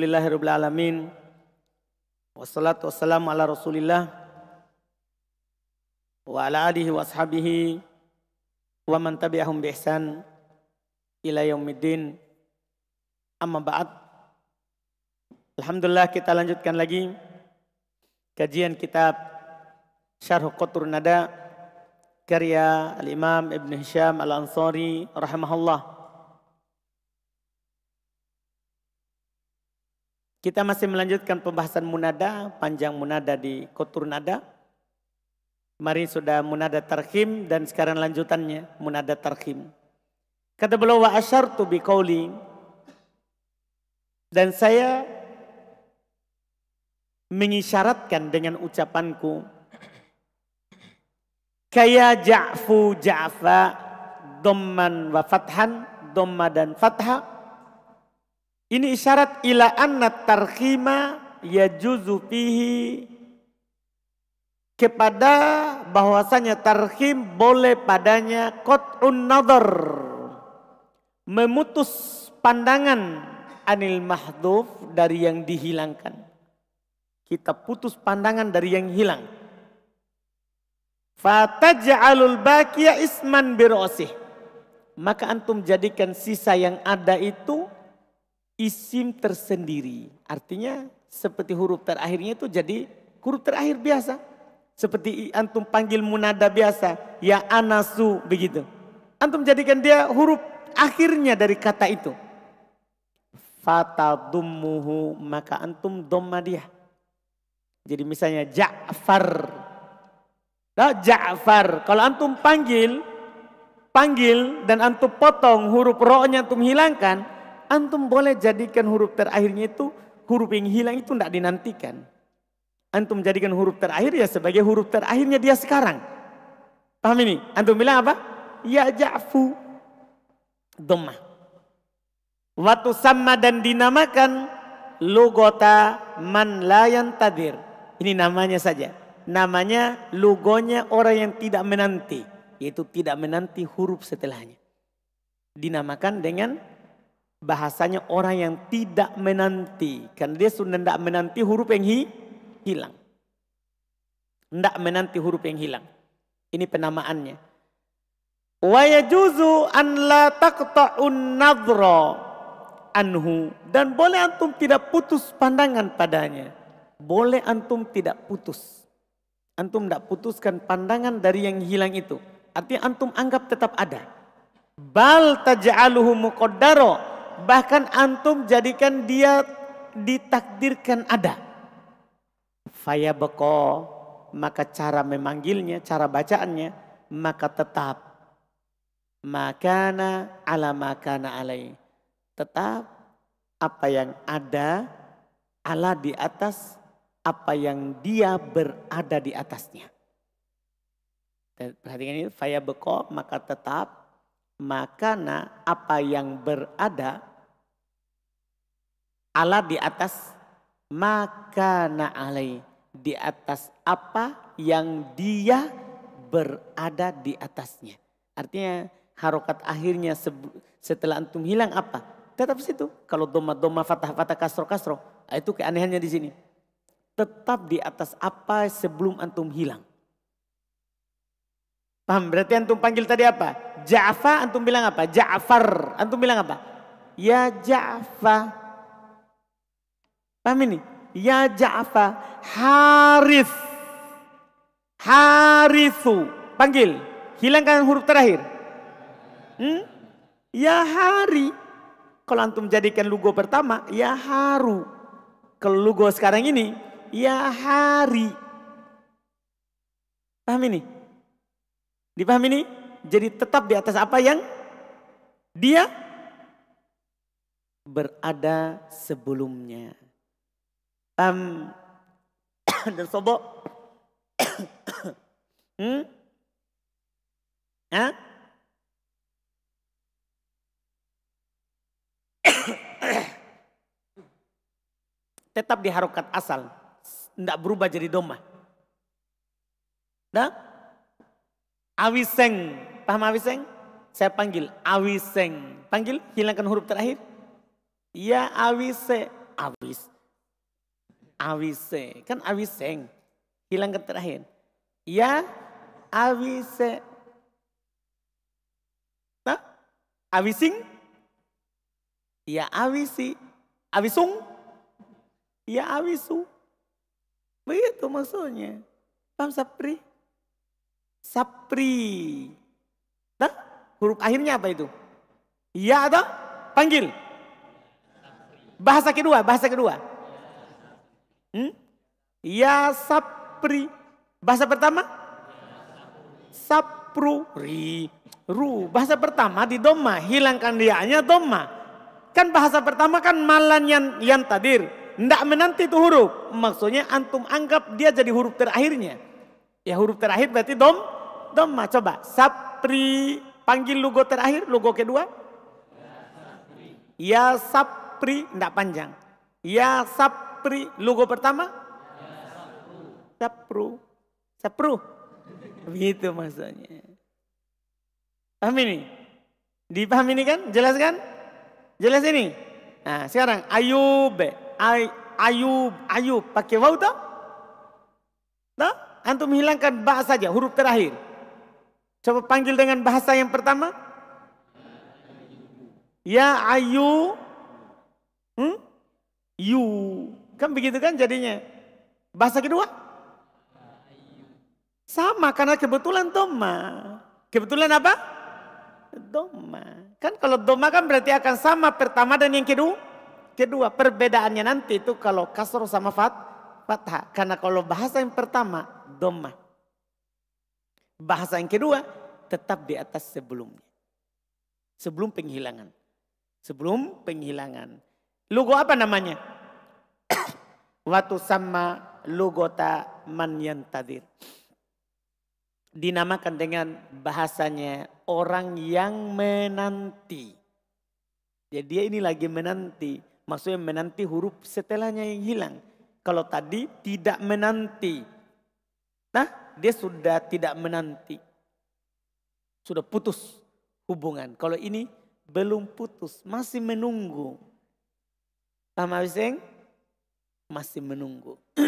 Alhamdulillahirrabbilalamin. Wassalatu wassalamu ala rasulillah. Wa ala alihi wa Wa man tabi'ahum bi ihsan. Ila yaumiddin. Amma ba'd. Alhamdulillah kita lanjutkan lagi. Kajian kitab Syarh Qutur Nada. Karya Al-Imam Ibn Hisham Al-Ansari. Rahimahullah. Kita masih melanjutkan pembahasan munada, panjang munada di kotur nada. Kemarin sudah munada tarhim dan sekarang lanjutannya munada tarhim. Kata beliau wa asyartu biqauli dan saya mengisyaratkan dengan ucapanku kaya ja'fu ja'fa domman wa fathan domma dan fathah ini isyarat ila anna tarkhima yajuzu fihi kepada bahwasanya tarhim boleh padanya qat'un nadhar memutus pandangan anil mahdhuf dari yang dihilangkan kita putus pandangan dari yang hilang fataj'alul baqiya isman bi maka antum jadikan sisa yang ada itu isim tersendiri. Artinya seperti huruf terakhirnya itu jadi huruf terakhir biasa. Seperti antum panggil munada biasa, ya anasu begitu. Antum jadikan dia huruf akhirnya dari kata itu. dummuhu maka antum domma dia. Jadi misalnya Ja'far. Nah, Ja'far. Kalau antum panggil, panggil dan antum potong huruf rohnya antum hilangkan, antum boleh jadikan huruf terakhirnya itu huruf yang hilang itu tidak dinantikan. Antum jadikan huruf terakhir ya sebagai huruf terakhirnya dia sekarang. Paham ini? Antum bilang apa? Ya ja'fu Dhamma. Waktu sama dan dinamakan lugota man layan tadir. Ini namanya saja. Namanya lugonya orang yang tidak menanti. Yaitu tidak menanti huruf setelahnya. Dinamakan dengan bahasanya orang yang tidak menanti. Karena dia sudah tidak menanti huruf yang hi, hilang. Tidak menanti huruf yang hilang. Ini penamaannya. Wa yajuzu an la taqta'un nadra anhu. Dan boleh antum tidak putus pandangan padanya. Boleh antum tidak putus. Antum tidak putuskan pandangan dari yang hilang itu. Artinya antum anggap tetap ada. Bal taj'aluhu muqaddaro bahkan antum jadikan dia ditakdirkan ada. Faya beko, maka cara memanggilnya, cara bacaannya, maka tetap. Makana ala makana alai. Tetap apa yang ada ala di atas apa yang dia berada di atasnya. Perhatikan ini, faya beko maka tetap makana apa yang berada Allah di atas maka na'alai. Di atas apa yang dia berada di atasnya. Artinya harokat akhirnya setelah antum hilang apa? Tetap situ. Kalau doma-doma fatah-fatah kasro-kasro. Ah, itu keanehannya di sini. Tetap di atas apa sebelum antum hilang. Paham? Berarti antum panggil tadi apa? Ja'fa antum bilang apa? Ja'far. Antum bilang apa? Ya Ja'fa. Paham ini? Ya Ja'fa Harith. Harithu. Panggil. Hilangkan huruf terakhir. Hmm? Ya hari. Kalau antum jadikan lugo pertama, ya haru. Kalau lugo sekarang ini, ya hari. Paham ini? Dipaham ini? Jadi tetap di atas apa yang dia berada sebelumnya um, dan sobok. hmm? Hah? Tetap diharokat asal. Tidak berubah jadi domah. Nah? Awiseng. Paham awiseng? Saya panggil awiseng. Panggil, hilangkan huruf terakhir. Ya awise. Awis awise. Kan awiseng. Hilang ke terakhir. Ya awise. Nah, awising. Ya awisi. Awisung. Ya awisu. Begitu maksudnya. Paham sapri? Sapri. Nah, huruf akhirnya apa itu? Ya atau panggil. Bahasa kedua, bahasa kedua. Hmm? Ya sapri. Bahasa pertama? Sapru ri ru. Bahasa pertama di doma. Hilangkan hanya doma. Kan bahasa pertama kan malan yang, yang tadir. Tidak menanti itu huruf. Maksudnya antum anggap dia jadi huruf terakhirnya. Ya huruf terakhir berarti dom. Doma. Coba. Sapri. Panggil logo terakhir. logo kedua. Ya sapri. Tidak panjang. Ya sapri Sapri, logo pertama? Sapru. Sapru. Begitu maksudnya. Paham ini? Dipaham ini kan? Jelas kan? Jelas ini? Nah sekarang Ayub. Ay, ayub. Ayub. Pakai waw toh? Tak? Antum hilangkan bahasa saja, huruf terakhir. Coba panggil dengan bahasa yang pertama. Ya ayu. Hmm? You. Kan begitu kan jadinya. Bahasa kedua? Sama karena kebetulan doma. Kebetulan apa? Doma. Kan kalau doma kan berarti akan sama pertama dan yang kedua. Kedua perbedaannya nanti itu kalau kasur sama fat, fatha Karena kalau bahasa yang pertama doma. Bahasa yang kedua tetap di atas sebelumnya. Sebelum penghilangan. Sebelum penghilangan. Lugu apa namanya? Watu sama lugota man yantadir. Dinamakan dengan bahasanya orang yang menanti. Jadi dia ini lagi menanti. Maksudnya menanti huruf setelahnya yang hilang. Kalau tadi tidak menanti. Nah dia sudah tidak menanti. Sudah putus hubungan. Kalau ini belum putus. Masih menunggu. sama bising? masih menunggu.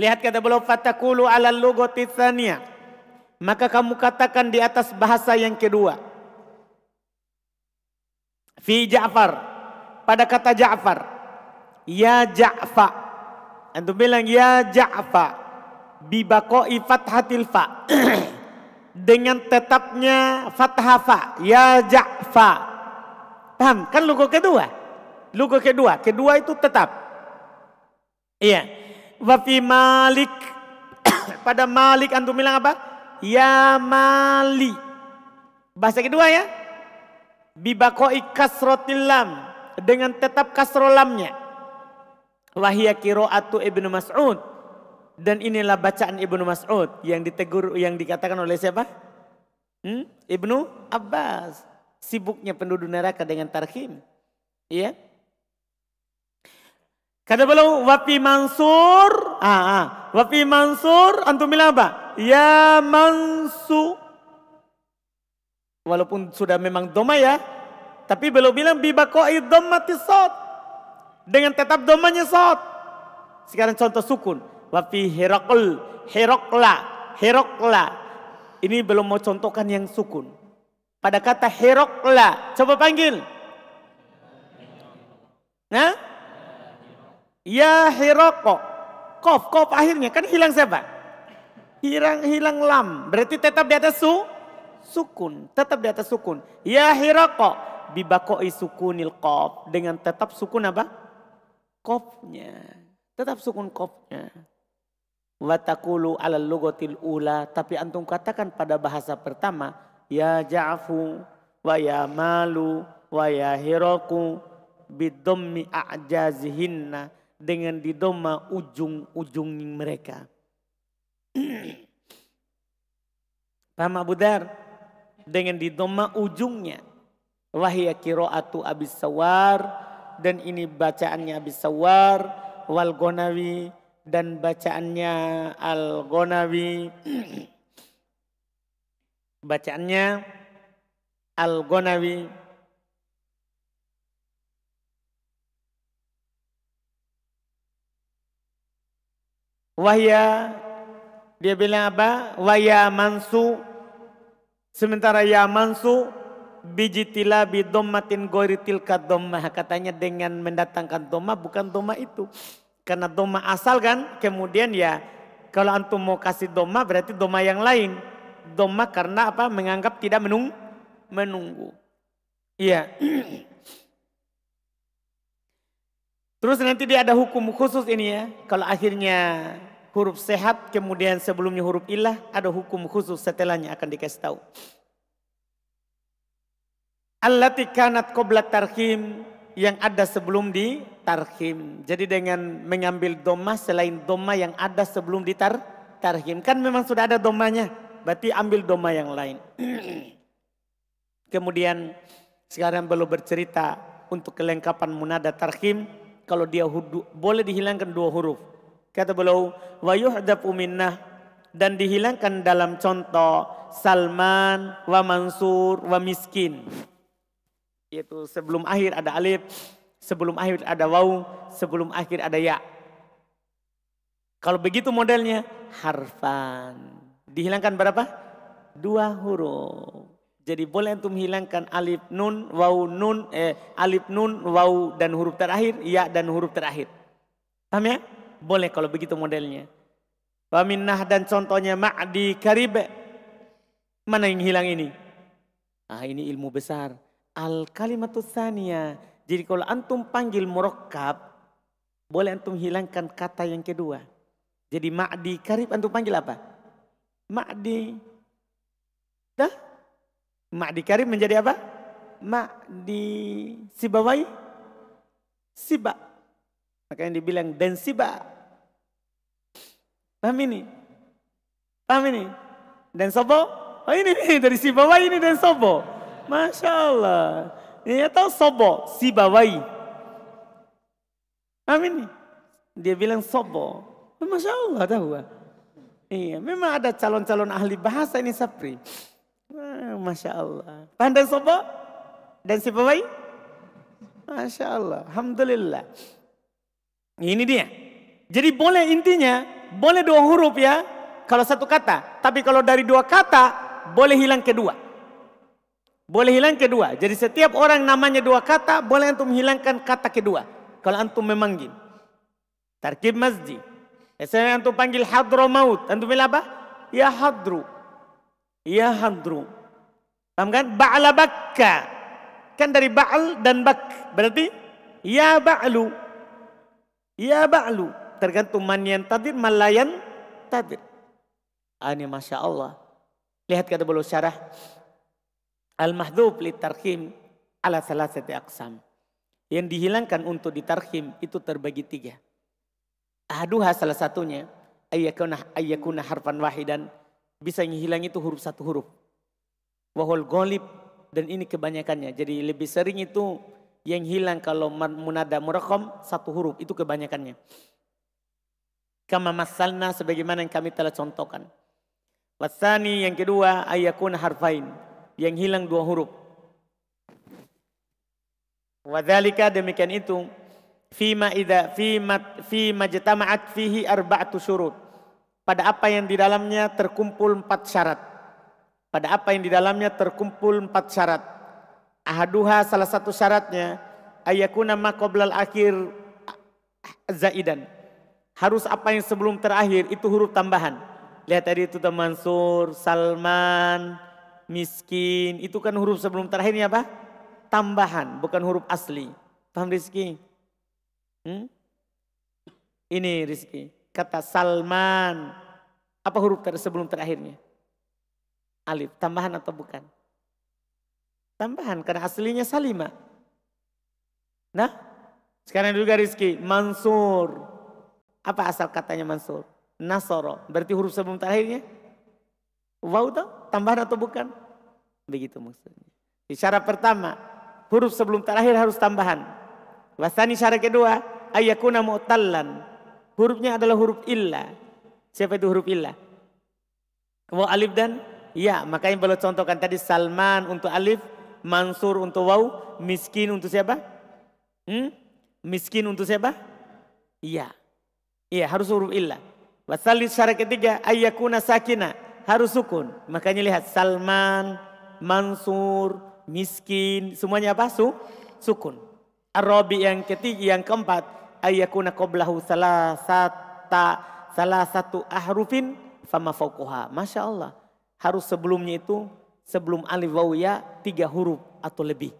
Lihat kata beliau fatakulu alal lugati Maka kamu katakan di atas bahasa yang kedua. Fi Ja'far. Pada kata Ja'far. Ya Ja'fa. Antum bilang ya Ja'fa. Bibakoi fathatil fa. Dengan tetapnya fathafa, Ya Ja'fa. Paham? Kan logo kedua. Luku kedua, kedua itu tetap. Iya. fi Malik. Pada Malik antum bilang apa? Ya Mali. Bahasa kedua ya. Bibakoi kasrotil lam. Dengan tetap kasrolamnya. Wahia kiro'atu ibnu Mas'ud. Dan inilah bacaan Ibnu Mas'ud yang ditegur yang dikatakan oleh siapa? Hmm? Ibnu Abbas. Sibuknya penduduk neraka dengan tarhim. Iya. Kata belum wafi Mansur, ah, ah. wafi Mansur, antum bilang apa? Ya Mansu. Walaupun sudah memang doma ya, tapi belum bilang biba bibakoi doma tisot Dengan tetap domanya sot. Sekarang contoh sukun. Wafi herakul, herokla, herokla. Ini belum mau contohkan yang sukun. Pada kata herokla, coba panggil. Nah, Ya hiroko. Kof, kof akhirnya. Kan hilang siapa? Hilang, hilang lam. Berarti tetap di atas su, sukun. Tetap di atas sukun. Ya hiroko. Bibakoi sukunil kof. Dengan tetap sukun apa? Kofnya. Tetap sukun kofnya. Watakulu ala lugotil ula. Tapi antum katakan pada bahasa pertama. Ya ja'fu wa ya malu wa ya hiroku bidommi a'jazihinna dengan didoma ujung-ujung mereka. Paham Abu Dar? Dengan didoma ujungnya. Wahia Atu abis sawar. Dan ini bacaannya abis sawar. Wal gonawi. Dan bacaannya al gonawi. bacaannya al gonawi. Wahya dia bilang apa? Wahya mansu sementara ya mansu biji bijitila bidommatin gori tilka katanya dengan mendatangkan doma bukan doma itu karena doma asal kan kemudian ya kalau antum mau kasih doma berarti doma yang lain doma karena apa menganggap tidak menung menunggu iya Terus nanti dia ada hukum khusus ini ya. Kalau akhirnya huruf sehat kemudian sebelumnya huruf ilah ada hukum khusus setelahnya akan dikasih tahu. Allati kanat qobla tarhim yang ada sebelum di tarhim. Jadi dengan mengambil doma selain doma yang ada sebelum di tar, tarhim. Kan memang sudah ada domanya. Berarti ambil doma yang lain. Kemudian sekarang belum bercerita untuk kelengkapan munada tarhim kalau dia hudu, boleh dihilangkan dua huruf. Kata beliau, wa yuhdab minnah dan dihilangkan dalam contoh Salman, wa Mansur, wa Miskin. Yaitu sebelum akhir ada alif, sebelum akhir ada waw, sebelum akhir ada ya. Kalau begitu modelnya harfan. Dihilangkan berapa? Dua huruf. Jadi boleh antum hilangkan alif nun, waw nun, eh, alif nun, waw dan huruf terakhir, ya dan huruf terakhir. Paham ya? Boleh kalau begitu modelnya. Waminnah dan contohnya ma'di karib. Mana yang hilang ini? Ah ini ilmu besar. Al kalimatus saniyah. Jadi kalau antum panggil murakkab, boleh antum hilangkan kata yang kedua. Jadi ma'di karib antum panggil apa? Ma'di. Dah? Mak Karim menjadi apa? Mak di sibawai? Siba. Makanya dibilang dan siba. Paham ini? Paham ini? Dan sobo? Oh ini nih, dari sibawai ini dan sobo. Masya Allah. Ini tahu sobo, sibawai. Paham ini? Dia bilang sobo. Masya Allah tahu. Iya, memang ada calon-calon ahli bahasa ini Sapri. Ah, Masya Allah. Pandai sopo? dan si pawai. Masya Allah. Alhamdulillah. Ini dia. Jadi boleh intinya, boleh dua huruf ya. Kalau satu kata. Tapi kalau dari dua kata, boleh hilang kedua. Boleh hilang kedua. Jadi setiap orang namanya dua kata, boleh antum hilangkan kata kedua. Kalau antum memanggil. Tarkib masjid. saya antum panggil hadro maut. Antum bilang apa? Ya Hadro. Ya hadru. Paham kan? Ba'la bakka. Kan dari ba'al dan bak. Berarti ya ba'lu. Ya ba'lu. Tergantung man yang tadir, layan tadir. Ah, ini Masya Allah. Lihat kata bulu syarah. al mahdub li tarhim ala salah salasati aqsam. Yang dihilangkan untuk ditarhim itu terbagi tiga. Aduha salah satunya. Ayakunah ayakunah harfan wahidan bisa hilang itu huruf satu huruf. Wahul golib dan ini kebanyakannya. Jadi lebih sering itu yang hilang kalau munada murakom satu huruf itu kebanyakannya. Kama masalna sebagaimana yang kami telah contohkan. Wasani yang kedua ayakun harfain yang hilang dua huruf. Wadhalika demikian itu fima idza fima fi majtama'at fihi arba'atu syurut pada apa yang di dalamnya terkumpul empat syarat. Pada apa yang di dalamnya terkumpul empat syarat. Ahaduha salah satu syaratnya ayakuna makoblal akhir zaidan. Harus apa yang sebelum terakhir itu huruf tambahan. Lihat tadi itu Mansur, Salman, miskin. Itu kan huruf sebelum terakhirnya apa? Tambahan, bukan huruf asli. Paham Rizki? Hmm? Ini Rizki. Kata Salman. Apa huruf ter sebelum terakhirnya? Alif. Tambahan atau bukan? Tambahan karena aslinya Salima. Nah, sekarang juga Rizky Mansur. Apa asal katanya Mansur? Nasoro. Berarti huruf sebelum terakhirnya? Wow toh? Tambahan atau bukan? Begitu maksudnya. Di syarat pertama, huruf sebelum terakhir harus tambahan. Wasani syarat kedua, ayakuna mu'tallan hurufnya adalah huruf illa. Siapa itu huruf illa? Waw alif dan ya. Makanya kalau contohkan tadi Salman untuk alif, Mansur untuk waw, miskin untuk siapa? Hmm? Miskin untuk siapa? Iya. Iya harus huruf illa. Wasalis syarat ketiga ayakuna sakina harus sukun. Makanya lihat Salman, Mansur, miskin, semuanya apa? Su, sukun. Arabi yang ketiga, yang keempat ayyakuna qablahu salasata salah satu ahrufin fama faukuha. Masya Allah. Harus sebelumnya itu sebelum alif waw ya tiga huruf atau lebih.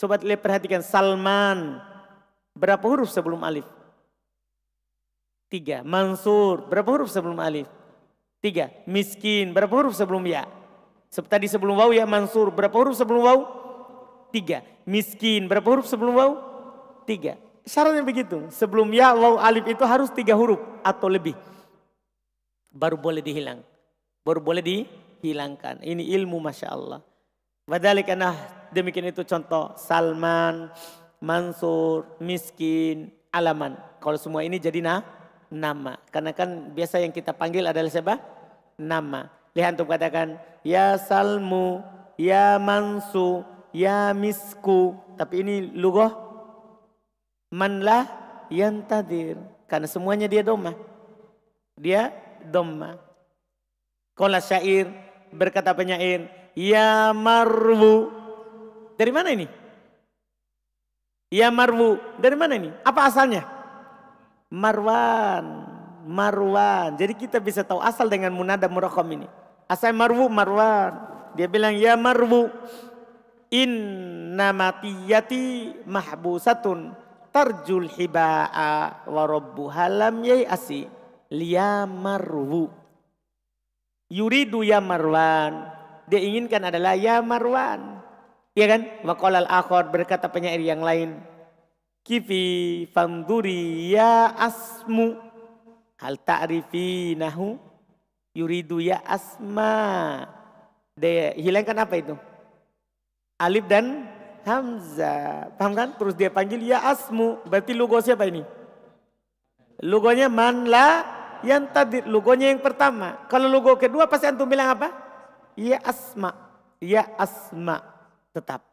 Coba lihat perhatikan Salman. Berapa huruf sebelum alif? Tiga. Mansur. Berapa huruf sebelum alif? Tiga. Miskin. Berapa huruf sebelum ya? Tadi sebelum waw ya Mansur. Berapa huruf sebelum waw? Tiga. Miskin. Berapa huruf sebelum waw? Tiga. Syaratnya begitu. Sebelum ya, waw, alif itu harus tiga huruf atau lebih. Baru boleh dihilang. Baru boleh dihilangkan. Ini ilmu Masya Allah. Padahal karena demikian itu contoh. Salman, Mansur, Miskin, Alaman. Kalau semua ini jadi nah, nama. Karena kan biasa yang kita panggil adalah siapa? Nama. Lihat untuk katakan, ya Salmu, ya Mansu, ya Misku. Tapi ini lugoh Man lah tadir, Karena semuanya dia domah. Dia domah. Kola syair berkata penyair. Ya marwu. Dari mana ini? Ya marwu. Dari mana ini? Apa asalnya? Marwan. Marwan. Jadi kita bisa tahu asal dengan munada murakom ini. Asal marwu marwan. Dia bilang ya marwu. mahbu mahbusatun tarjul hibaa wa rabbuha lam yai'asi liyamarwu. Yuridu ya Marwan. Dia inginkan adalah ya Marwan. Iya kan? Maqalal akhor berkata penyair yang lain. Kifi fanduri ya asmu. Hal ta'rifi nahu. Yuridu ya asma. Dia hilangkan apa itu? Alif dan Hamzah. Paham kan? Terus dia panggil ya asmu. Berarti lugo siapa ini? Lugonya man la yang tadi. Lugonya yang pertama. Kalau lugo kedua pasti antum bilang apa? Ya asma. Ya asma. Tetap.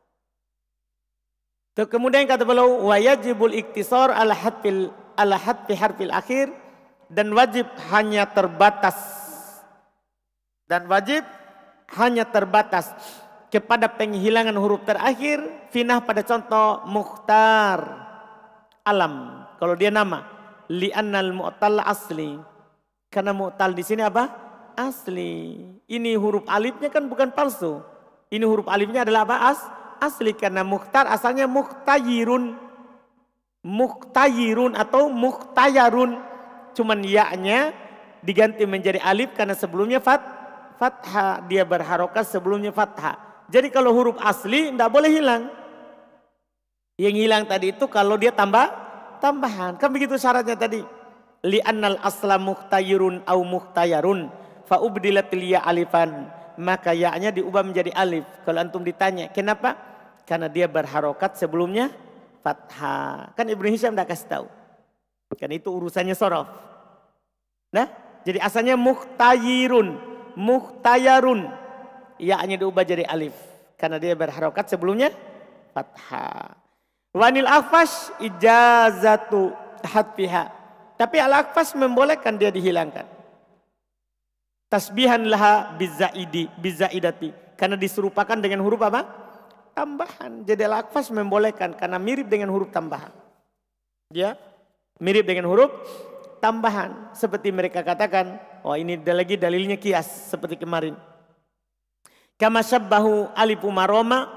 Terus kemudian kata beliau wajibul iktisor ala hadfil ala hadfi harfil akhir dan wajib hanya terbatas dan wajib hanya terbatas kepada penghilangan huruf terakhir, finah pada contoh mukhtar alam. Kalau dia nama, li-anal mu'tal asli. Karena mu'tal di sini apa? Asli. Ini huruf alifnya kan bukan palsu. Ini huruf alifnya adalah apa? As, asli. Karena mukhtar asalnya muktayirun. Muktayirun atau muktayarun. Cuman yaknya diganti menjadi alif karena sebelumnya fat, fathah. Dia berharokat sebelumnya fathah. Jadi kalau huruf asli tidak boleh hilang. Yang hilang tadi itu kalau dia tambah tambahan. Kan begitu syaratnya tadi. annal asla muhtayirun au muhtayarun. ubdilat liya alifan. Maka ya'nya diubah menjadi alif. Kalau antum ditanya, kenapa? Karena dia berharokat sebelumnya fathah. Kan Ibnu Hisham tidak kasih tahu. Kan itu urusannya sorof. Nah, jadi asalnya muhtayirun. Muhtayarun hanya diubah jadi alif. Karena dia berharokat sebelumnya fathah. Wanil afas ijazatu hatfiha. Tapi al afas membolehkan dia dihilangkan. Tasbihan laha bizaidi, bizaidati. Karena diserupakan dengan huruf apa? Tambahan. Jadi al afas membolehkan karena mirip dengan huruf tambahan. Ya, mirip dengan huruf tambahan. Seperti mereka katakan, oh ini lagi dalilnya kias seperti kemarin. Kama syabbahu alifu maroma,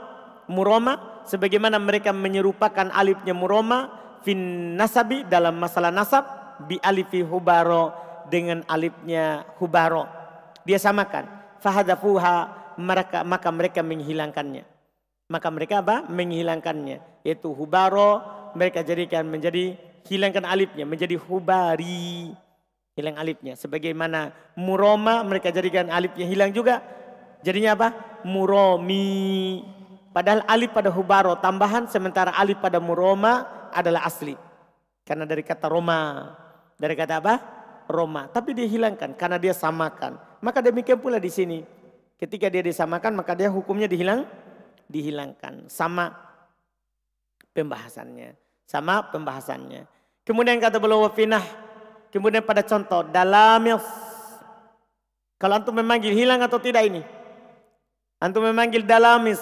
muroma, sebagaimana mereka menyerupakan alifnya muroma, fin nasabi dalam masalah nasab, bi alifi hubaro dengan alifnya hubaro. Dia samakan. Fahadafuha, mereka, maka mereka menghilangkannya. Maka mereka apa? Menghilangkannya. Yaitu hubaro, mereka jadikan menjadi hilangkan alifnya menjadi hubari hilang alifnya sebagaimana muroma mereka jadikan alifnya hilang juga Jadinya apa? Muromi. Padahal alif pada hubaro tambahan sementara alif pada muroma adalah asli. Karena dari kata Roma. Dari kata apa? Roma. Tapi dihilangkan karena dia samakan. Maka demikian pula di sini. Ketika dia disamakan maka dia hukumnya dihilang dihilangkan. Sama pembahasannya. Sama pembahasannya. Kemudian kata beliau wafinah. Kemudian pada contoh dalam kalau antum memanggil hilang atau tidak ini? Antum memanggil Dalamis.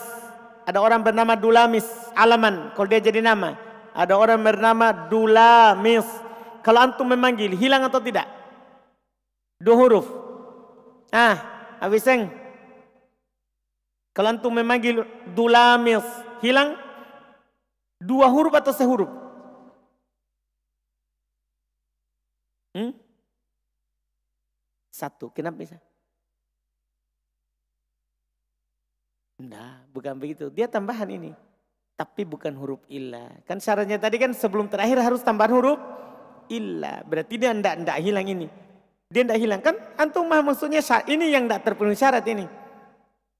Ada orang bernama Dulamis, Alaman. Kalau dia jadi nama. Ada orang bernama Dulamis. Kalau antum memanggil, hilang atau tidak? Dua huruf. Ah, Abiseng. Kalau antum memanggil Dulamis, hilang dua huruf atau sehuruf? Hmm? Satu. Kenapa bisa? Nah, bukan begitu. Dia tambahan ini. Tapi bukan huruf illa. Kan syaratnya tadi kan sebelum terakhir harus tambahan huruf illa. Berarti dia ndak ndak hilang ini. Dia ndak hilang kan? Antum mah maksudnya ini yang ndak terpenuhi syarat ini.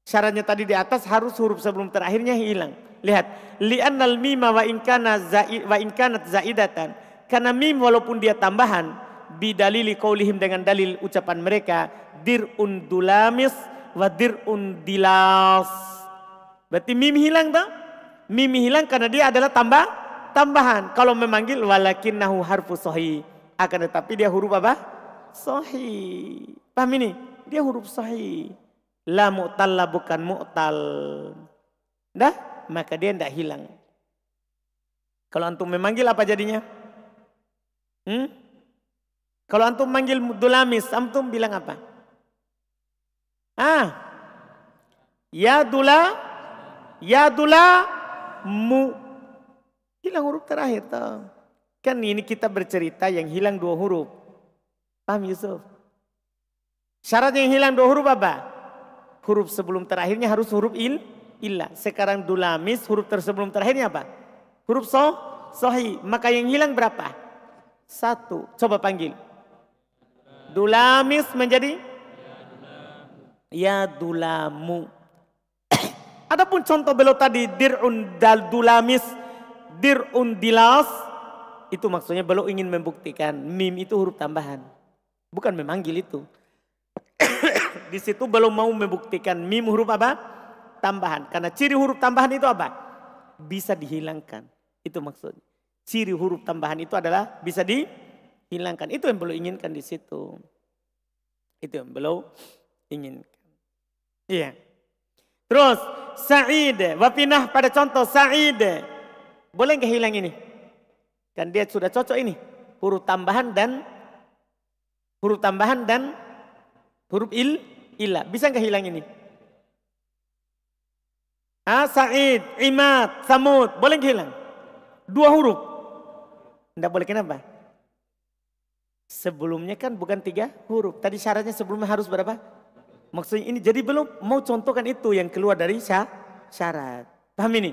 Syaratnya tadi di atas harus huruf sebelum terakhirnya hilang. Lihat, li'annal mima wa inkana za'i wa inkanat zaidatan. Karena mim walaupun dia tambahan bidalili qaulihim dengan dalil ucapan mereka dirun dulamis wa dirun dilas Berarti mim hilang toh? Mim hilang karena dia adalah tambah tambahan. Kalau memanggil nahu harfu sohi. Akan tetapi dia huruf apa? Sohi. Paham ini? Dia huruf sohi. La mu'talla bukan mu'tal. Dah? Maka dia tidak hilang. Kalau antum memanggil apa jadinya? Hmm? Kalau antum manggil dulamis, antum bilang apa? Ah, ya dula Ya dula mu Hilang huruf terakhir. Toh. Kan ini kita bercerita yang hilang dua huruf. Paham Yusuf? syarat yang hilang dua huruf apa? Huruf sebelum terakhirnya harus huruf il, illa. Sekarang dulamis huruf tersebelum terakhirnya apa? Huruf so, sohi. Maka yang hilang berapa? Satu. Coba panggil. Dulamis menjadi? Ya dulamu. Adapun contoh beliau tadi dirun dulamis, dirun dilas itu maksudnya beliau ingin membuktikan mim itu huruf tambahan. Bukan memanggil itu. Di situ beliau mau membuktikan mim huruf apa? Tambahan. Karena ciri huruf tambahan itu apa? Bisa dihilangkan. Itu maksudnya. Ciri huruf tambahan itu adalah bisa dihilangkan. Itu yang belum inginkan di situ. Itu yang belum inginkan. Iya. Yeah. Terus Sa'id, wapinah pada contoh Sa'id. Boleh nggak hilang ini? Kan dia sudah cocok ini. Huruf tambahan dan huruf tambahan dan huruf il ilah. Bisa nggak hilang ini? Ah, Sa'id, Imad, Samud. Boleh nggak hilang? Dua huruf. Tidak boleh kenapa? Sebelumnya kan bukan tiga huruf. Tadi syaratnya sebelumnya harus berapa? Maksudnya ini jadi belum mau contohkan itu yang keluar dari syarat. Paham ini?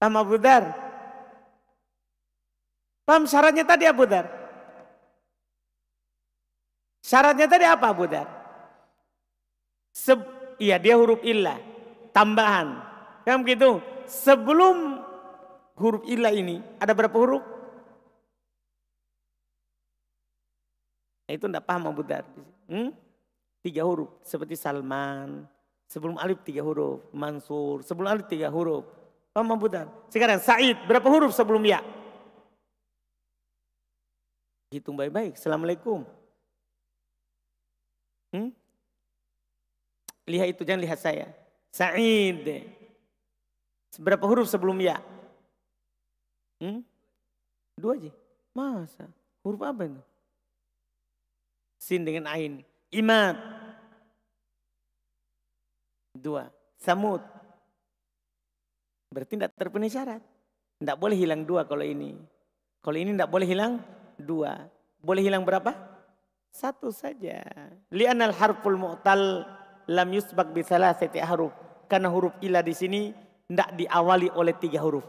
Paham Abu Pam Paham syaratnya tadi Abu Dar? Syaratnya tadi apa Abu Dar? Se iya dia huruf illah. Tambahan. Kan begitu? Sebelum huruf illah ini ada berapa huruf? Nah, itu tidak paham Abu Dar. Hmm? tiga huruf. Seperti Salman, sebelum alif tiga huruf. Mansur, sebelum alif tiga huruf. Pak mamputan? Sekarang Said, berapa huruf sebelum ya? Hitung baik-baik. Assalamualaikum. Hmm? Lihat itu, jangan lihat saya. Said. Berapa huruf sebelum ya? Hmm? Dua aja. Masa? Huruf apa itu? Sin dengan ain. Imad. Dua, Samud. Berarti tidak terpenuhi syarat. Tidak boleh hilang dua kalau ini. Kalau ini tidak boleh hilang dua. Boleh hilang berapa? Satu saja. Li'anal harful mu'tal lam yusbak bisalah setiap haruf. Karena huruf ilah di sini tidak diawali oleh tiga huruf.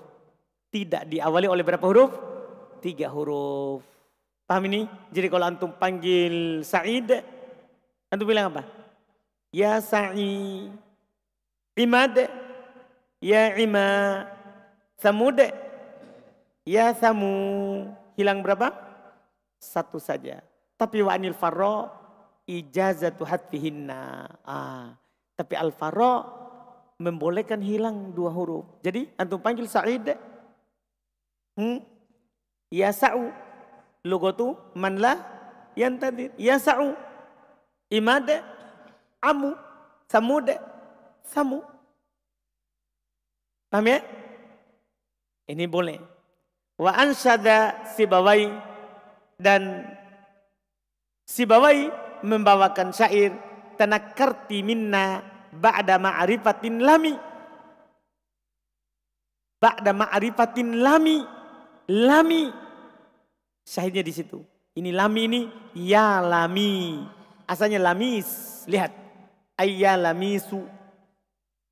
Tidak diawali oleh berapa huruf? Tiga huruf. Paham ini? Jadi kalau antum panggil Sa'id, Antum bilang apa? Ya sa'i. Imad. Ya ima. Samud. Ya samu. Hilang berapa? Satu saja. Tapi wa anil farro ijazatu hatfihinna. Ah. Tapi al farro membolehkan hilang dua huruf. Jadi antum panggil Sa'id. Hmm? Ya sa'u. Logo tu manlah yang tadi. Ya sa'u Imade, Amu, Samude, Samu. Paham ya? Ini boleh. Wa ansyada Sibawai dan Sibawai membawakan syair tanakarti minna ba'da ma'rifatin lami. Ba'da ma'rifatin lami. Lami. Syairnya di situ. Ini lami ini ya lami asalnya lamis. Lihat. Ayya lamisu.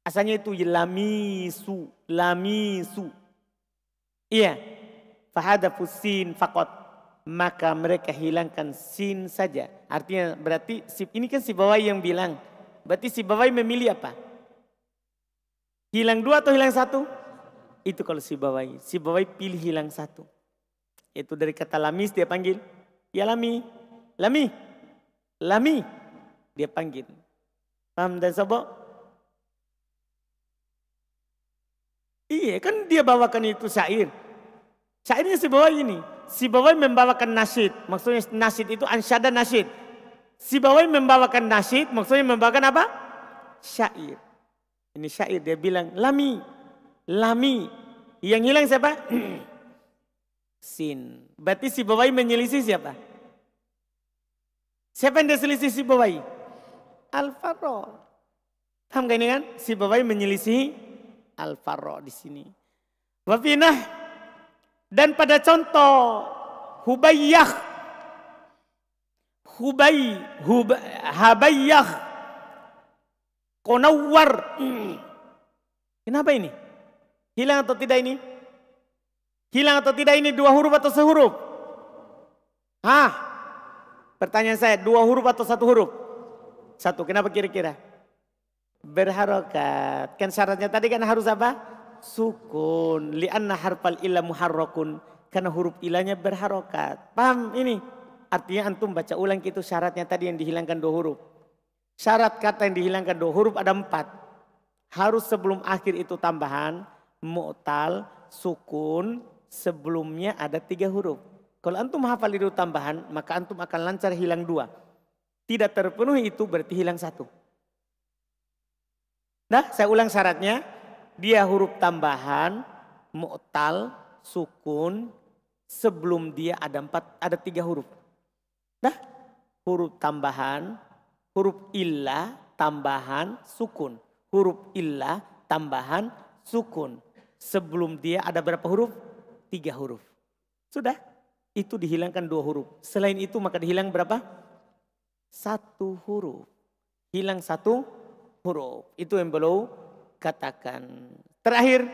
Asalnya itu ya lamisu. Lamisu. Iya. fahadafusin sin fakot. Maka mereka hilangkan sin saja. Artinya berarti si, ini kan si Bawai yang bilang. Berarti si Bawai memilih apa? Hilang dua atau hilang satu? Itu kalau si Bawai. Si Bawai pilih hilang satu. Itu dari kata lamis dia panggil. Ya lami. Lami. Lami. Dia panggil. Paham dan sabuk? Iya kan dia bawakan itu syair. Syairnya si Bawai ini. Si Bawai membawakan nasyid. Maksudnya nasyid itu ansyada nasyid. Si Bawai membawakan nasyid. Maksudnya membawakan apa? Syair. Ini syair dia bilang lami. Lami. Yang hilang siapa? Sin. Berarti si Bawai menyelisih siapa? Siapa yang diselisih si Bawai? Al-Farra. Paham gak ini kan? Si Bawai menyelisih al di sini. Wafinah. Dan pada contoh Hubayyah. Hubay, Hub, Habayyah. Konawar. Hmm. Kenapa ini? Hilang atau tidak ini? Hilang atau tidak ini dua huruf atau sehuruf? Hah? Pertanyaan saya, dua huruf atau satu huruf? Satu, kenapa kira-kira? Berharokat. Kan syaratnya tadi kan harus apa? Sukun. Lianna harfal illa muharrokun. Karena huruf ilahnya berharokat. Paham ini? Artinya antum baca ulang itu syaratnya tadi yang dihilangkan dua huruf. Syarat kata yang dihilangkan dua huruf ada empat. Harus sebelum akhir itu tambahan. Mu'tal, sukun, sebelumnya ada tiga huruf. Kalau antum hafal itu tambahan, maka antum akan lancar hilang dua. Tidak terpenuhi itu berarti hilang satu. Nah, saya ulang syaratnya. Dia huruf tambahan, mu'tal, sukun, sebelum dia ada empat, ada tiga huruf. Nah, huruf tambahan, huruf illah, tambahan, sukun. Huruf illah, tambahan, sukun. Sebelum dia ada berapa huruf? Tiga huruf. Sudah itu dihilangkan dua huruf. Selain itu maka dihilang berapa? Satu huruf. Hilang satu huruf. Itu yang belum katakan. Terakhir,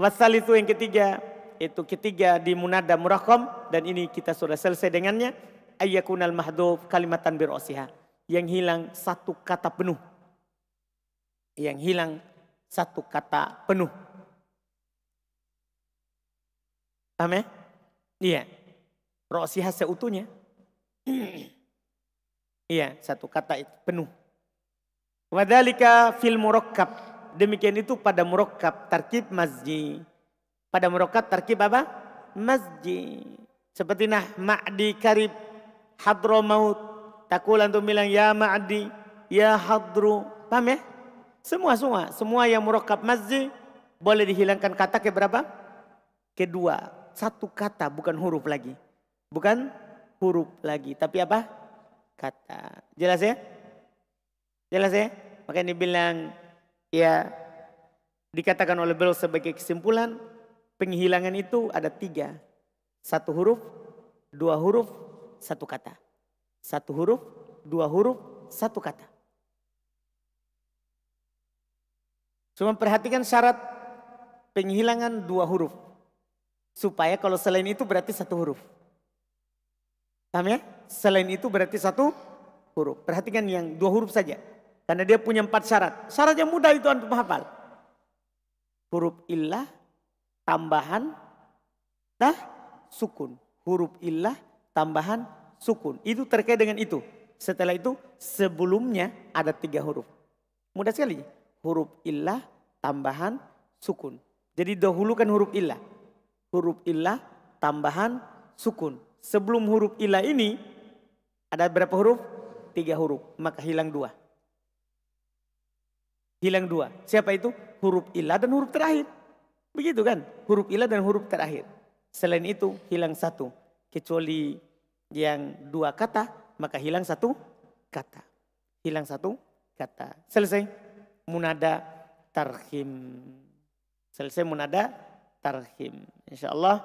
wasal itu yang ketiga. Itu ketiga di munada murakom. Dan ini kita sudah selesai dengannya. Ayyakunal mahduf kalimatan birosiha. Yang hilang satu kata penuh. Yang hilang satu kata penuh. Amin. Iya. Rosiha seutuhnya. iya, satu kata itu penuh. Wadalika fil murokkab Demikian itu pada murokkab tarkib masjid. Pada murokkab tarkib apa? Masjid. Seperti nah ma'di karib hadro maut. Takulan antum bilang ya ma'di, ya hadru. Paham ya? Semua semua, semua yang murokkab masjid boleh dihilangkan kata ke berapa? Kedua satu kata, bukan huruf lagi. Bukan huruf lagi, tapi apa? Kata. Jelas ya? Jelas ya? Makanya dibilang ya dikatakan oleh beliau sebagai kesimpulan penghilangan itu ada tiga. Satu huruf, dua huruf, satu kata. Satu huruf, dua huruf, satu kata. Cuma perhatikan syarat penghilangan dua huruf. Supaya kalau selain itu berarti satu huruf. Paham ya? Selain itu berarti satu huruf. Perhatikan yang dua huruf saja. Karena dia punya empat syarat. Syarat yang mudah itu untuk menghafal Huruf illah, tambahan, tah, sukun. Huruf illah, tambahan, sukun. Itu terkait dengan itu. Setelah itu sebelumnya ada tiga huruf. Mudah sekali. Huruf illah, tambahan, sukun. Jadi dahulukan huruf illah huruf ilah tambahan sukun. Sebelum huruf ilah ini ada berapa huruf? Tiga huruf. Maka hilang dua. Hilang dua. Siapa itu? Huruf ilah dan huruf terakhir. Begitu kan? Huruf ilah dan huruf terakhir. Selain itu hilang satu. Kecuali yang dua kata maka hilang satu kata. Hilang satu kata. Selesai. Munada tarhim. Selesai munada tarhim. Insya Allah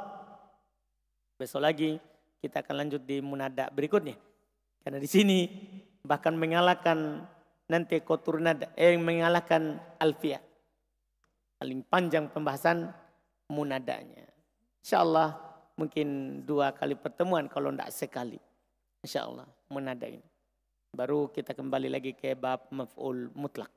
besok lagi kita akan lanjut di munada berikutnya. Karena di sini bahkan mengalahkan nanti koturnada nada, eh, mengalahkan alfiah. Paling panjang pembahasan munadanya. Insya Allah mungkin dua kali pertemuan kalau tidak sekali. Insya Allah munada ini. Baru kita kembali lagi ke bab maf'ul mutlak.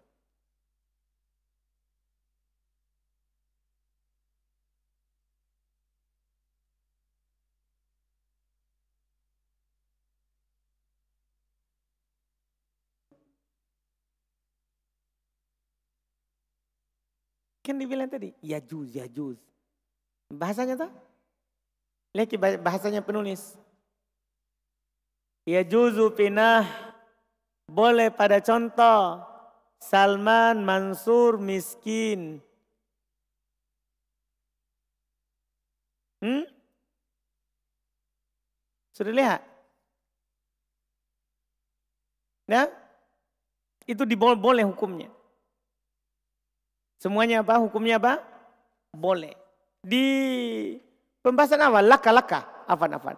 Kan dibilang tadi, Yajuz, Yajuz. Bahasanya tuh? Lihat bahasanya penulis. Yajuzu pinah boleh pada contoh Salman Mansur miskin. Hmm? Sudah lihat? Ya? Itu diboleh hukumnya. Semuanya apa? Hukumnya apa? Boleh. Di pembahasan awal, laka-laka, afan-afan.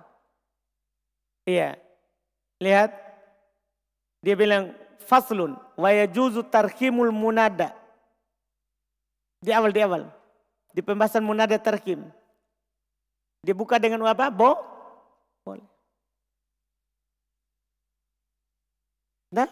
Iya. Lihat. Dia bilang, faslun wa yajuzu tarhimul munada. Di awal, di awal. Di pembahasan munada tarhim. buka dengan apa? Bo? Boleh. Nah,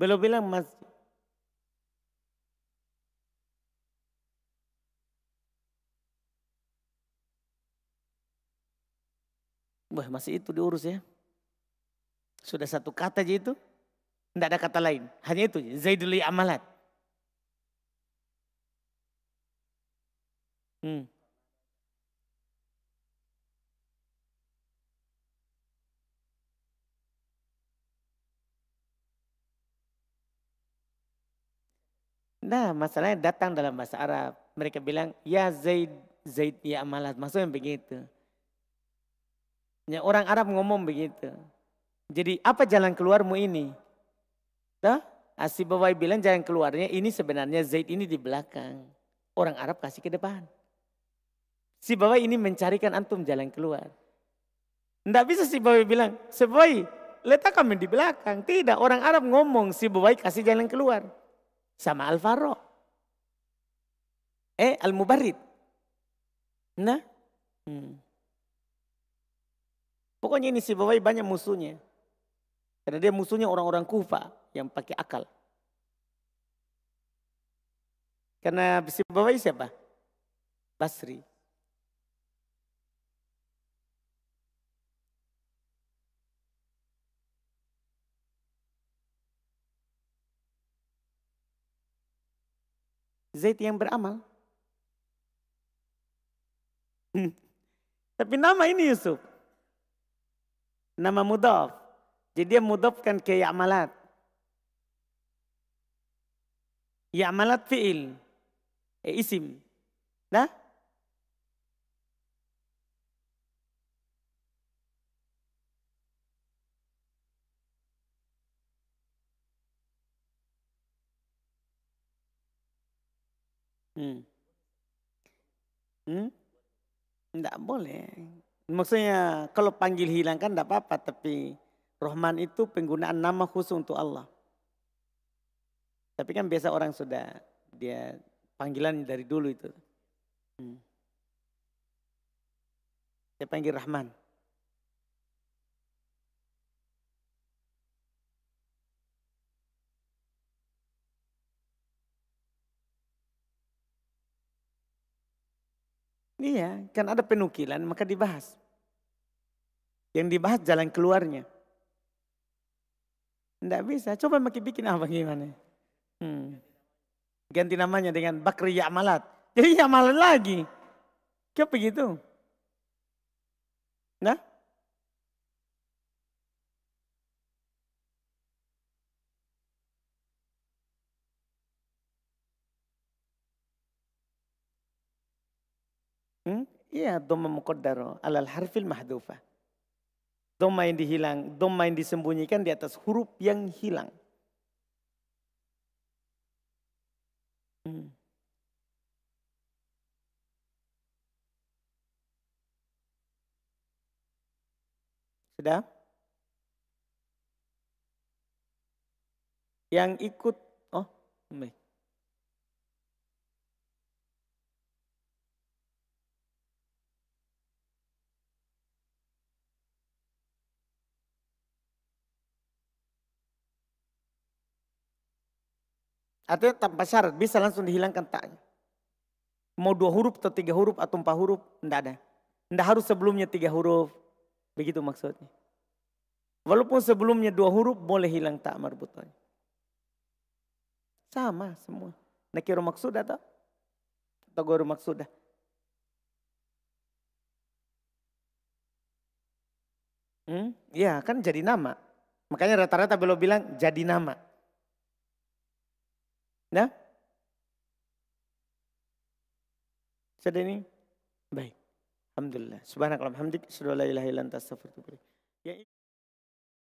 Belum bilang mas. Wah masih itu diurus ya. Sudah satu kata aja itu. Tidak ada kata lain. Hanya itu. Zaidul amalat. Hmm. Nah masalahnya datang dalam bahasa Arab. Mereka bilang ya Zaid, Zaid ya amalat. Maksudnya begitu. Ya, orang Arab ngomong begitu. Jadi apa jalan keluarmu ini? Nah, Asibawai bilang jalan keluarnya ini sebenarnya Zaid ini di belakang. Orang Arab kasih ke depan. Si Bawai ini mencarikan antum jalan keluar. Tidak bisa si Bawai bilang, si Bawai letak kami di belakang. Tidak, orang Arab ngomong si Bawai kasih jalan keluar sama Alvaro. Eh, Al-Mubarrid. Nah. Hmm. Pokoknya ini si Bawai banyak musuhnya. Karena dia musuhnya orang-orang Kufa yang pakai akal. Karena si Bawai siapa? Basri. Zaid yang beramal. Tapi nama ini Yusuf. Nama mudaf. Jadi dia mudafkan ke Ya'malat. Ya'malat fi'il. Eh, isim. Nah? Hmm. Hmm? boleh. Maksudnya kalau panggil hilangkan tidak apa-apa tapi Rahman itu penggunaan nama khusus untuk Allah. Tapi kan biasa orang sudah dia panggilan dari dulu itu. Hmm. Dia panggil Rahman. Iya, kan ada penukilan maka dibahas. Yang dibahas jalan keluarnya. Tidak bisa, coba makin bikin apa gimana. Hmm. Ganti namanya dengan Bakri Ya'malat. Jadi Ya'malat lagi. Kayak begitu. Nah, Hmm? Iya, doma muqaddaro alal harfil mahdufa. Doma yang dihilang, doma yang disembunyikan di atas huruf yang hilang. Hmm. Sudah? Yang ikut, oh, baik. Artinya tanpa syarat, bisa langsung dihilangkan taknya. Mau dua huruf atau tiga huruf atau empat huruf, enggak ada. Enggak harus sebelumnya tiga huruf. Begitu maksudnya. Walaupun sebelumnya dua huruf, boleh hilang tak marbutahnya. Sama semua. Nakiru maksud atau? Atau goru maksudah. Hmm? Ya kan jadi nama. Makanya rata-rata belum bilang jadi nama. Nah, sudah ini baik. Alhamdulillah. Subhanakallah. Hamdik. Sudah la ilaha